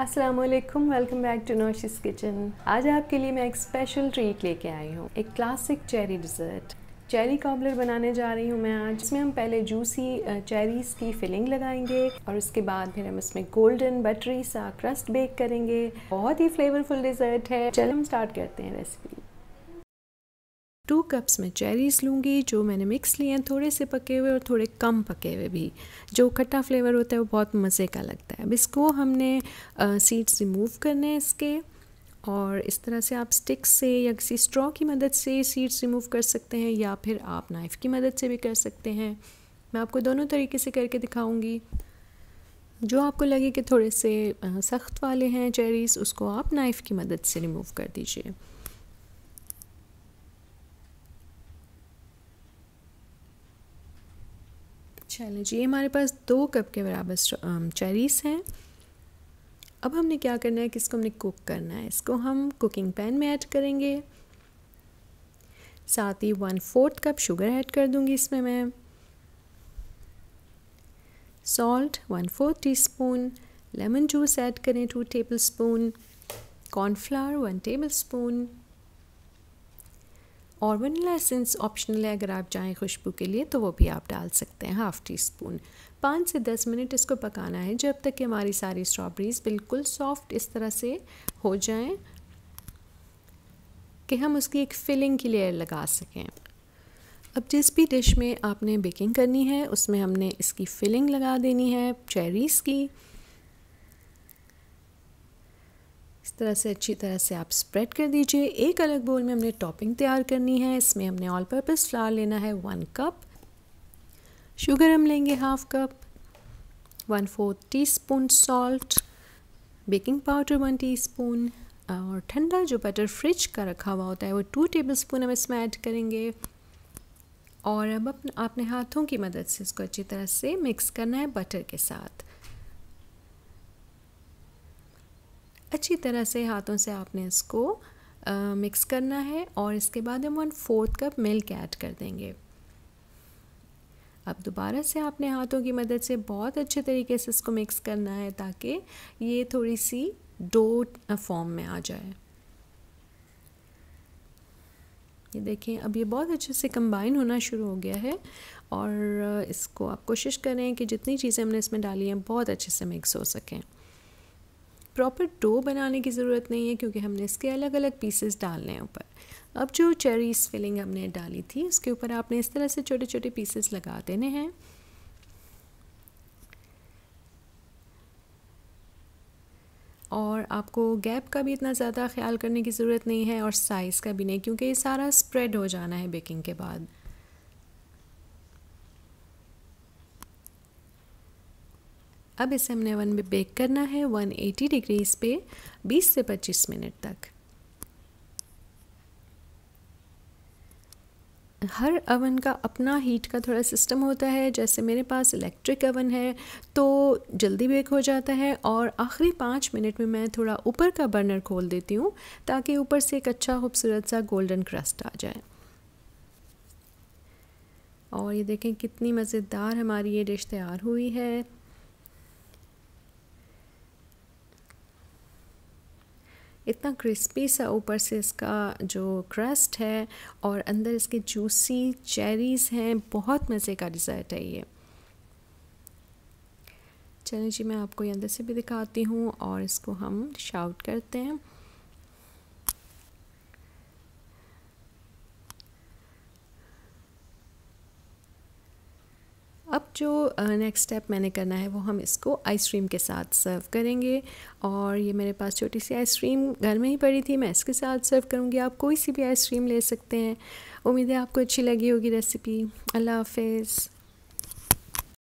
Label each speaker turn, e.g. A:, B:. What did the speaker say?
A: Aslam welcome back to नोशिस kitchen आज आपके लिए मैं एक स्पेशल ट्रीट लेके आई हूँ एक classic cherry dessert cherry cobbler बनाने जा रही हूँ मैं आज इसमें हम पहले जूसी चेरीज़ की फिलिंग लगाएंगे और उसके बाद फिर हम इसमें गोल्डन बटरी सा क्रस्ट बेक करेंगे बहुत ही फ्लेवरफुल डिज़र्ट है चलो हम स्टार्ट करते हैं रेसिपी टू कप्स में चेरीज़ लूँगी जो मैंने मिक्स लिए हैं थोड़े से पके हुए और थोड़े कम पके हुए भी जो खट्टा फ्लेवर होता है वो बहुत मज़े का लगता है अब इसको हमने सीड्स रिमूव करने हैं इसके और इस तरह से आप स्टिक से या किसी स्ट्रॉ की मदद से सीड्स रिमूव कर सकते हैं या फिर आप नाइफ़ की मदद से भी कर सकते हैं मैं आपको दोनों तरीके से करके दिखाऊँगी जो आपको लगे कि थोड़े से सख्त वाले हैं चेरीज़ उसको आप नाइफ़ की मदद से रिमूव कर दीजिए चलो अच्छा, जी हमारे पास दो कप के बराबर चेरीज़ हैं अब हमने क्या करना है कि इसको हमने कुक करना है इसको हम कुकिंग पैन में ऐड करेंगे साथ ही one fourth cup sugar add कर दूंगी इसमें मैं salt one fourth teaspoon lemon juice add करें two tablespoon cornflour one tablespoon और वनीला एसेंस ऑप्शनल है अगर आप चाहें खुशबू के लिए तो वो भी आप डाल सकते हैं हाफ़ टी स्पून पाँच से दस मिनट इसको पकाना है जब तक कि हमारी सारी स्ट्रॉबेरीज़ बिल्कुल सॉफ्ट इस तरह से हो जाएं कि हम उसकी एक फिलिंग की लेयर लगा सकें अब जिस भी डिश में आपने बेकिंग करनी है उसमें हमने इसकी फिलिंग लगा देनी है चेरीज़ की इस तरह से अच्छी तरह से आप स्प्रेड कर दीजिए एक अलग बोल में हमने टॉपिंग तैयार करनी है इसमें हमने ऑल पर्पज़ फ्लावर लेना है वन कप शुगर हम लेंगे half cup one fourth teaspoon salt baking powder one teaspoon और ठंडा जो बटर फ्रिज का रखा हुआ होता है वो टू टेबल स्पून हम इसमें ऐड करेंगे और अब अपने हाथों की मदद से इसको अच्छी तरह से मिक्स करना है बटर के साथ अच्छी तरह से हाथों से आपने इसको मिक्स करना है और इसके बाद हम one fourth cup milk add कर देंगे अब दोबारा से आपने हाथों की मदद से बहुत अच्छे तरीके से इसको मिक्स करना है ताकि ये थोड़ी सी डो फॉर्म में आ जाए ये देखें अब ये बहुत अच्छे से कंबाइन होना शुरू हो गया है और इसको आप कोशिश करें कि जितनी चीज़ें हमने इसमें डाली हैं बहुत अच्छे से मिक्स हो सकें प्रॉपर डो बनाने की ज़रूरत नहीं है क्योंकि हमने इसके अलग अलग पीसेस डालने हैं ऊपर अब जो चेरीज फिलिंग हमने डाली थी उसके ऊपर आपने इस तरह से छोटे छोटे पीसेस लगा देने हैं और आपको गैप का भी इतना ज़्यादा ख्याल करने की ज़रूरत नहीं है और साइज़ का भी नहीं क्योंकि ये सारा स्प्रेड हो जाना है बेकिंग के बाद अब इसे हमने वन में बेक करना है 180 डिग्रीज पे 20 से 25 मिनट तक हर अवन का अपना हीट का थोड़ा सिस्टम होता है जैसे मेरे पास इलेक्ट्रिक अवन है तो जल्दी बेक हो जाता है और आखिरी पाँच मिनट में मैं थोड़ा ऊपर का बर्नर खोल देती हूँ ताकि ऊपर से एक अच्छा खूबसूरत सा गोल्डन क्रस्ट आ जाए और ये देखें कितनी मज़ेदार हमारी ये डिश तैयार हुई है इतना क्रिस्पी सा ऊपर से इसका जो क्रस्ट है और अंदर इसके जूसी चेरीज़ हैं बहुत मज़े का डिज़र्ट है ये चलिए जी मैं आपको अंदर से भी दिखाती हूँ और इसको हम शाउट करते हैं जो नेक्स्ट स्टेप मैंने करना है वो हम इसको आइसक्रीम के साथ सर्व करेंगे और ये मेरे पास छोटी सी आइसक्रीम घर में ही पड़ी थी मैं इसके साथ सर्व करूँगी आप कोई सी भी आइसक्रीम ले सकते हैं उम्मीद है आपको अच्छी लगी होगी रेसिपी अल्लाह हाफिज़